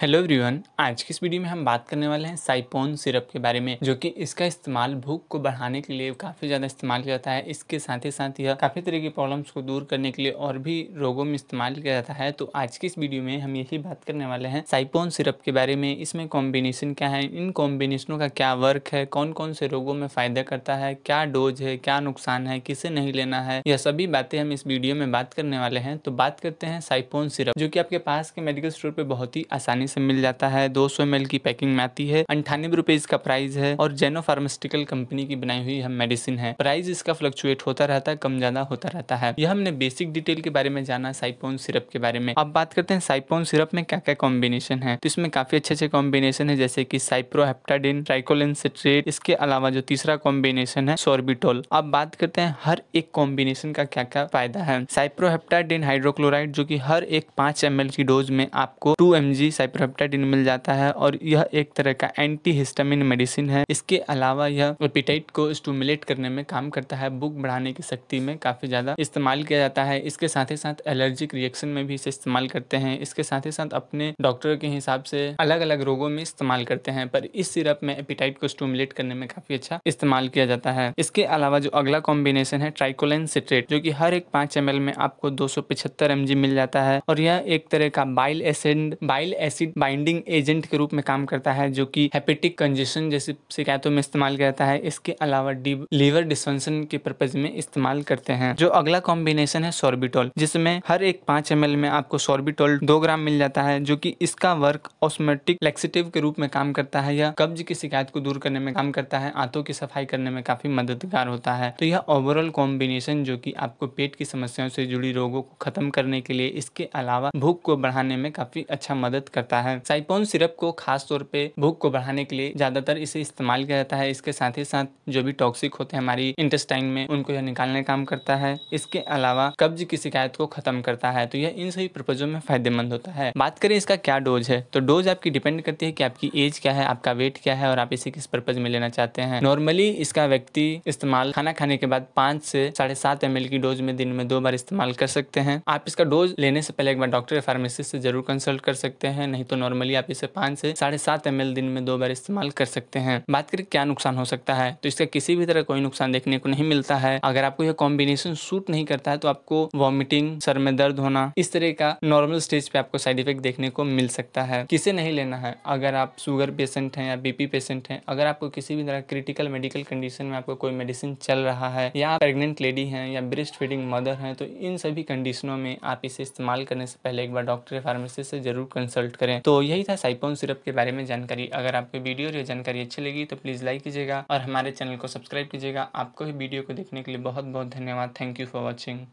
hello everyone आज की इस वीडियो में हम बात करने वाले हैं साइपोन सिरप के बारे में जो कि इसका इस्तेमाल भूख को बढ़ाने के लिए काफ़ी ज़्यादा इस्तेमाल किया जाता है इसके साथ ही साथ यह काफ़ी तरह की प्रॉब्लम्स को दूर करने के लिए और भी रोगों में इस्तेमाल किया जाता है तो आज की इस वीडियो में हम यही बात करने वाले हैं साइपोन सिरप के बारे में इसमें कॉम्बिनेशन क्या है इन कॉम्बिनेशनों का क्या वर्क है कौन कौन से रोगों में फ़ायदा करता है क्या डोज है क्या नुकसान है किसे नहीं लेना है यह सभी बातें हम इस वीडियो में बात करने वाले हैं तो बात करते हैं साइपोन सिरप जो की आपके पास के मेडिकल स्टोर पर बहुत ही आसानी आसानी से मिल जाता है दो सौ की पैकिंग में आती है अंठानबे रुपए इसका प्राइस है और जेनो फार्मास्यूटिकल कंपनी की बनाई हुई है मेडिसिन है प्राइस इसका फ्लक्चुएट होता रहता है कम ज्यादा होता रहता है यह हमने बेसिक डिटेल के बारे में जाना साइपोन सिरप के बारे में अब बात करते हैं साइपोन सिरप में क्या क्या कॉम्बिनेशन है तो इसमें काफी अच्छे अच्छे कॉम्बिनेशन है जैसे की साइप्रोहेप्टाडिन ट्राइकोलिन सिट्रेट इसके अलावा जो तीसरा कॉम्बिनेशन है सोर्बिटोल अब बात करते हैं हर एक कॉम्बिनेशन का क्या क्या फायदा है साइप्रोहेप्टाडिन हाइड्रोक्लोराइड जो की हर एक पांच एम की डोज में आपको टू एम जी एब्रप्टाडिन मिल जाता है और यह एक तरह का एंटी हिस्टामिन मेडिसिन है इसके अलावा यह एपिटाइट को स्टूमुलेट करने में काम करता है भूख बढ़ाने की शक्ति में काफ़ी ज़्यादा इस्तेमाल किया जाता है इसके साथ ही साथ एलर्जिक रिएक्शन में भी इसे इस्तेमाल करते हैं इसके साथ ही साथ अपने डॉक्टर के हिसाब से अलग अलग रोगों में इस्तेमाल करते हैं पर इस सिरप में एपिटाइट को स्टूमुलेट करने में काफ़ी अच्छा इस्तेमाल किया जाता है इसके अलावा जो अगला कॉम्बिनेशन है ट्राइकोलेन सिट्रेट जो की हर एक पांच एम में आपको दो सौ मिल जाता है और यह एक तरह का bile acid bile acid acid binding agent के रूप में काम करता है जो कि हेपेटिक कंजेशन जैसी शिकायतों में इस्तेमाल किया जाता है इसके अलावा लीवर डिस्फंक्शन के पर्पज में इस्तेमाल करते हैं जो अगला कॉम्बिनेशन है सोर्बिटोल जिसमें हर एक पांच एम में आपको सोर्बिटोल दो ग्राम मिल जाता है जो की इसका वर्क ऑस्मेटिक लेक्सिटिव के रूप में काम करता है या कब्ज की शिकायत को दूर करने में काम करता है आंतों की सफाई करने में काफी मददगार होता है तो यह ओवरऑल कॉम्बिनेशन जो कि आपको पेट की समस्याओं से जुड़ी रोगों को खत्म करने के लिए इसके अलावा भूख को बढ़ाने में काफी अच्छा मदद करता है सकता है साइपोन सिरप को खास तौर पे भूख को बढ़ाने के लिए ज्यादातर इसे इस्तेमाल किया जाता है इसके साथ ही साथ जो भी टॉक्सिक होते हैं हमारी इंटेस्टाइन में उनको यह निकालने का काम करता है इसके अलावा कब्ज की शिकायत को खत्म करता है तो यह इन सभी प्रपोजों में फायदेमंद होता है बात करें इसका क्या डोज है तो डोज आपकी डिपेंड करती है की आपकी एज क्या है आपका वेट क्या है और आप इसे किस प्रपोज में लेना चाहते हैं नॉर्मली इसका व्यक्ति इस्तेमाल खाना खाने के बाद पाँच से साढ़े सात एम की डोज में दिन में दो बार इस्तेमाल कर सकते हैं आप इसका डोज लेने से पहले एक बार डॉक्टर फार्मेसिस्ट से जरूर कंसल्ट कर सकते हैं नहीं तो नॉर्मली आप इसे पाँच से साढ़े सात एम दिन में दो बार इस्तेमाल कर सकते हैं बात करें क्या नुकसान हो सकता है तो इसका किसी भी तरह कोई नुकसान देखने को नहीं मिलता है अगर आपको यह कॉम्बिनेशन सूट नहीं करता है तो आपको वॉमिटिंग सर में दर्द होना इस तरह का नॉर्मल स्टेज पे आपको साइड इफेक्ट देखने को मिल सकता है किसे नहीं लेना है अगर आप शुगर पेशेंट हैं या बीपी पेशेंट हैं अगर आपको किसी भी तरह क्रिटिकल मेडिकल कंडीशन में आपको कोई मेडिसिन चल रहा है या प्रेगनेंट लेडी हैं या ब्रेस्ट फीडिंग मदर हैं तो इन सभी कंडीशनों में आप इसे इस्तेमाल करने से पहले एक बार डॉक्टर फार्मेसी से जरूर कंसल्ट करें में तो यही था साइपोन सिरप के बारे में जानकारी अगर आपको वीडियो और ये जानकारी अच्छी लगी तो प्लीज़ लाइक कीजिएगा और हमारे चैनल को सब्सक्राइब कीजिएगा आपको ही वीडियो को देखने के लिए बहुत बहुत धन्यवाद थैंक यू फॉर वॉचिंग